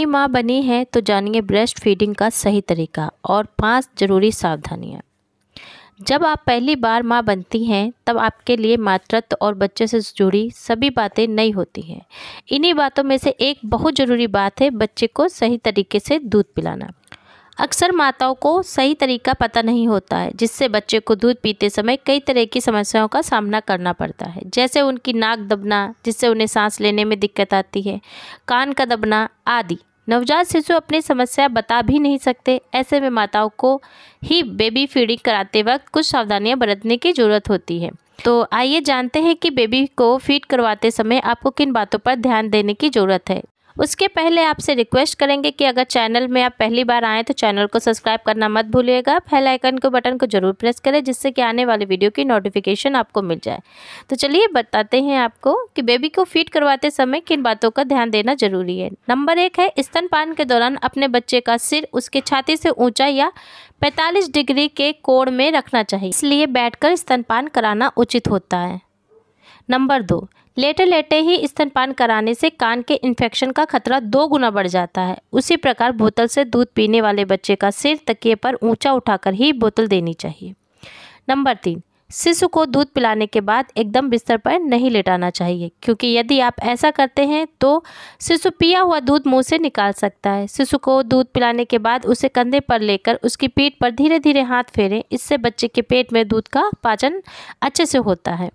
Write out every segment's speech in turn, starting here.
नई माँ बनी है तो जानिए ब्रेस्ट फीडिंग का सही तरीका और पांच जरूरी सावधानियाँ जब आप पहली बार माँ बनती हैं तब आपके लिए मातृत्व और बच्चे से जुड़ी सभी बातें नई होती हैं इन्हीं बातों में से एक बहुत ज़रूरी बात है बच्चे को सही तरीके से दूध पिलाना अक्सर माताओं को सही तरीका पता नहीं होता है जिससे बच्चे को दूध पीते समय कई तरह की समस्याओं का सामना करना पड़ता है जैसे उनकी नाक दबना जिससे उन्हें सांस लेने में दिक्कत आती है कान का दबना आदि नवजात शिशु अपनी समस्या बता भी नहीं सकते ऐसे में माताओं को ही बेबी फीडिंग कराते वक्त कुछ सावधानियां बरतने की ज़रूरत होती है तो आइए जानते हैं कि बेबी को फीड करवाते समय आपको किन बातों पर ध्यान देने की ज़रूरत है उसके पहले आपसे रिक्वेस्ट करेंगे कि अगर चैनल में आप पहली बार आएँ तो चैनल को सब्सक्राइब करना मत भूलिएगा बेल आइकन के बटन को ज़रूर प्रेस करें जिससे कि आने वाली वीडियो की नोटिफिकेशन आपको मिल जाए तो चलिए बताते हैं आपको कि बेबी को फीड करवाते समय किन बातों का ध्यान देना जरूरी है नंबर एक है स्तनपान के दौरान अपने बच्चे का सिर उसके छाती से ऊँचा या पैंतालीस डिग्री के कोण में रखना चाहिए इसलिए कर स्तनपान कराना उचित होता है नंबर दो लेटे लेटे ही स्तनपान कराने से कान के इन्फेक्शन का खतरा दो गुना बढ़ जाता है उसी प्रकार बोतल से दूध पीने वाले बच्चे का सिर तकिए पर ऊंचा उठाकर ही बोतल देनी चाहिए नंबर तीन शिशु को दूध पिलाने के बाद एकदम बिस्तर पर नहीं लेटाना चाहिए क्योंकि यदि आप ऐसा करते हैं तो शिशु पिया हुआ दूध मुंह से निकाल सकता है शिशु को दूध पिलाने के बाद उसे कंधे पर लेकर उसकी पीठ पर धीरे धीरे हाथ फेरें इससे बच्चे के पेट में दूध का पाचन अच्छे से होता है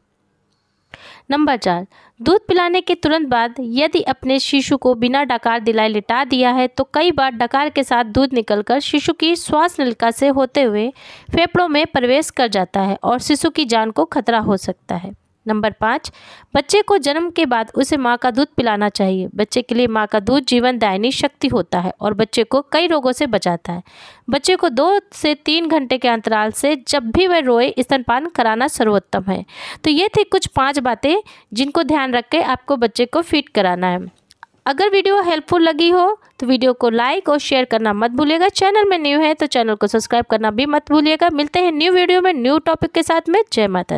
नंबर चार दूध पिलाने के तुरंत बाद यदि अपने शिशु को बिना डकार दिलाए लिटा दिया है तो कई बार डकार के साथ दूध निकलकर शिशु की श्वास नलिका से होते हुए फेफड़ों में प्रवेश कर जाता है और शिशु की जान को खतरा हो सकता है नंबर पाँच बच्चे को जन्म के बाद उसे माँ का दूध पिलाना चाहिए बच्चे के लिए माँ का दूध जीवन दायनी शक्ति होता है और बच्चे को कई रोगों से बचाता है बच्चे को दो से तीन घंटे के अंतराल से जब भी वह रोए स्तनपान कराना सर्वोत्तम है तो ये थी कुछ पाँच बातें जिनको ध्यान रख के आपको बच्चे को फिट कराना है अगर वीडियो हेल्पफुल लगी हो तो वीडियो को लाइक और शेयर करना मत भूलिएगा चैनल में न्यू है तो चैनल को सब्सक्राइब करना भी मत भूलिएगा मिलते हैं न्यू वीडियो में न्यू टॉपिक के साथ में जय माता